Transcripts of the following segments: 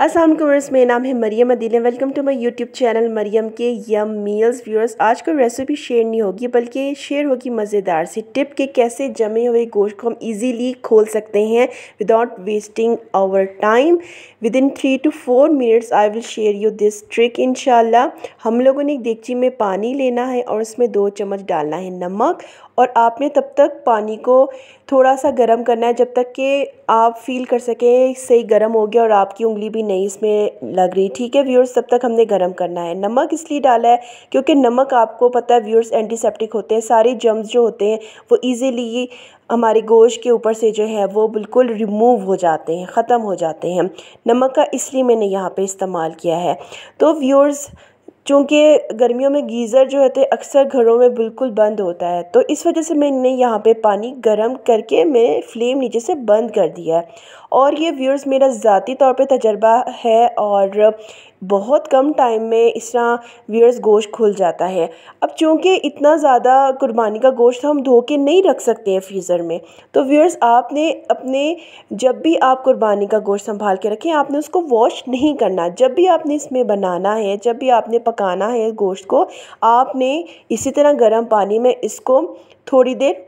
Aslam commerce मेरा नाम है Mariam Adeel welcome to my YouTube channel Mariam के यम मील्स व्यूअर्स आज कोई रेसिपी शेयर नहीं होगी बल्कि शेयर होगी मज़ेदार सी टिप के कैसे जमे हुए गोश्त को हम इजीली खोल सकते हैं without wasting our time within three two four minutes I will share you this trick इन हम लोगों ने एक देगची में पानी लेना है और उसमें दो चम्मच डालना है नमक और आपने तब तक पानी को थोड़ा सा गर्म करना है जब तक कि आप फील कर सकें सही गर्म हो गया और आपकी उंगली भी नहीं इसमें लग रही ठीक है व्यूअर्स तब तक हमने गर्म करना है नमक इसलिए डाला है क्योंकि नमक आपको पता है व्यूअर्स एंटीसेप्टिक होते हैं सारे जम्स जो होते हैं वो ईज़िली हमारे गोश्त के ऊपर से जो है वो बिल्कुल रिमूव हो जाते हैं ख़त्म हो जाते हैं नमक का इसलिए मैंने यहाँ पर इस्तेमाल किया है तो व्यूअर्स चूँकि गर्मियों में गीज़र जो होते हैं अक्सर घरों में बिल्कुल बंद होता है तो इस वजह से मैंने यहाँ पे पानी गर्म करके मैं फ्लेम नीचे से बंद कर दिया है और ये व्यूअर्स मेरा ज़ाती तौर पे तजर्बा है और बहुत कम टाइम में इस तरह व्यूअर्स गोश्त खुल जाता है अब चूँकि इतना ज़्यादा कुर्बानी का गोश्त हम धो के नहीं रख सकते हैं फ्रीज़र में तो व्यूअर्स आपने अपने जब भी आप कुर्बानी का गोश्त संभाल के रखें आपने उसको वॉश नहीं करना जब भी आपने इसमें बनाना है जब भी आपने पकाना है गोश्त को आपने इसी तरह गर्म पानी में इसको थोड़ी देर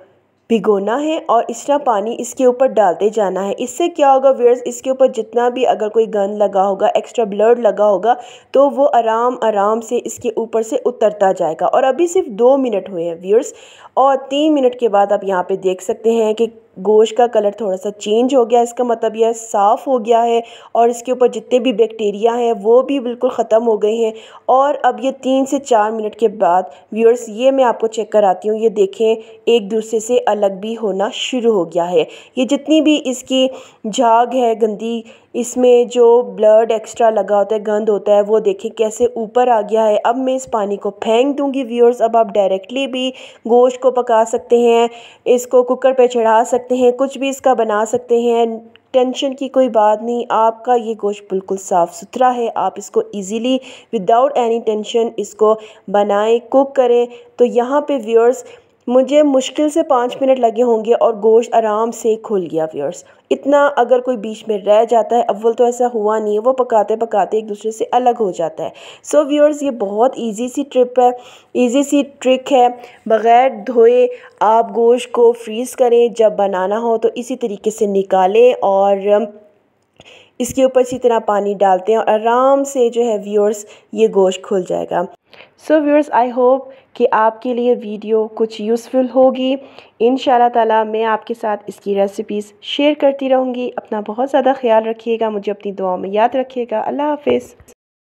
भिगोना है और इसका पानी इसके ऊपर डालते जाना है इससे क्या होगा वेयर्स इसके ऊपर जितना भी अगर कोई गन लगा होगा एक्स्ट्रा ब्लड लगा होगा तो वो आराम आराम से इसके ऊपर से उतरता जाएगा और अभी सिर्फ दो मिनट हुए हैं व्यूअर्स और तीन मिनट के बाद आप यहाँ पे देख सकते हैं कि गोश का कलर थोड़ा सा चेंज हो गया इसका मतलब यह साफ़ हो गया है और इसके ऊपर जितने भी बैक्टीरिया हैं वो भी बिल्कुल ख़त्म हो गए हैं और अब ये तीन से चार मिनट के बाद व्यूअर्स ये मैं आपको चेक कराती हूँ ये देखें एक दूसरे से अलग भी होना शुरू हो गया है ये जितनी भी इसकी झाग है गंदी इसमें जो ब्लड एक्स्ट्रा लगा होता है गंद होता है वो देखें कैसे ऊपर आ गया है अब मैं इस पानी को फेंक दूंगी व्यूअर्स अब आप डायरेक्टली भी गोश्त को पका सकते हैं इसको कुकर पे चढ़ा सकते सकते हैं कुछ भी इसका बना सकते हैं टेंशन की कोई बात नहीं आपका ये गोश्त बिल्कुल साफ़ सुथरा है आप इसको इजीली विदाउट एनी टेंशन इसको बनाएं कुक करें तो यहाँ पे व्यूअर्स मुझे मुश्किल से पाँच मिनट लगे होंगे और गोश्त आराम से खुल गया व्यूअर्स इतना अगर कोई बीच में रह जाता है अव्वल तो ऐसा हुआ नहीं है वो पकाते पकाते एक दूसरे से अलग हो जाता है सो so, व्यूअर्स ये बहुत इजी सी ट्रिप है इजी सी ट्रिक है बग़ैर धोए आप गोश्त को फ्रीज़ करें जब बनाना हो तो इसी तरीके से निकालें और इसके ऊपर इसी तरह पानी डालते हैं और आराम से जो है व्यूअर्स ये गोश्त खुल जाएगा सो व्यूअर्स आई होप कि आपके लिए वीडियो कुछ यूज़फुल होगी इन ताला मैं आपके साथ इसकी रेसिपीज़ शेयर करती रहूँगी अपना बहुत ज़्यादा ख्याल रखिएगा मुझे अपनी दुआओं में याद रखिएगा अल्लाह हाफिज़